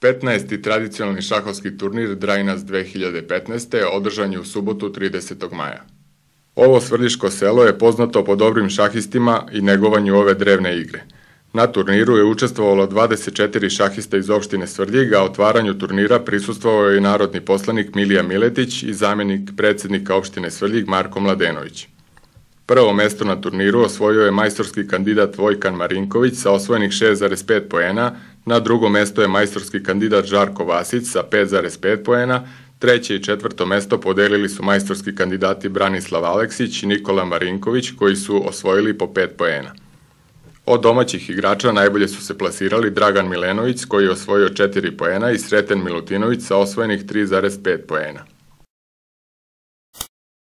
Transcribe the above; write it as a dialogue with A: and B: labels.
A: 15. tradicionalni šahovski turnir Drajnas 2015. održan je u subotu 30. maja. Ovo Svrljiško selo je poznato po dobrim šahistima i negovanju ove drevne igre. Na turniru je učestvovalo 24 šahista iz opštine Svrljig, a otvaranju turnira prisustvovao je i narodni poslanik Milija Miletić i zamenik predsednika opštine Svrljig Marko Mladenović. Prvo mesto na turniru osvojio je majstorski kandidat Vojkan Marinković sa osvojenih 6,5 poena, na drugo mesto je majstorski kandidat Žarko Vasić sa 5,5 poena, treće i četvrto mesto podelili su majstorski kandidati Branislav Aleksić i Nikola Marinković koji su osvojili po 5 poena. Od domaćih igrača najbolje su se plasirali Dragan Milenović koji je osvojio 4 poena i Sreten Milutinović sa osvojenih 3,5 poena.